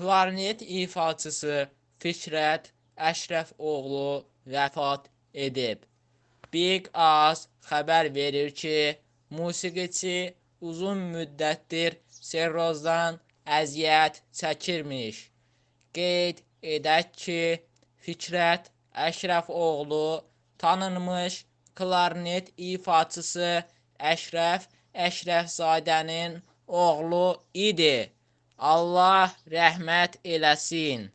Klarnet ifaçısı Fikrət Əşrəf oğlu vəfat edib. Big Az xəbər verir ki, musiqiçi uzun müddətdir serrozdan əziyyət çəkirmiş. Qeyd edək ki, Fikrət Əşrəf oğlu tanınmış klarnet ifaçısı Əşrəf Əşrəfzadənin oğlu idi. Allah rəhmət eləsin.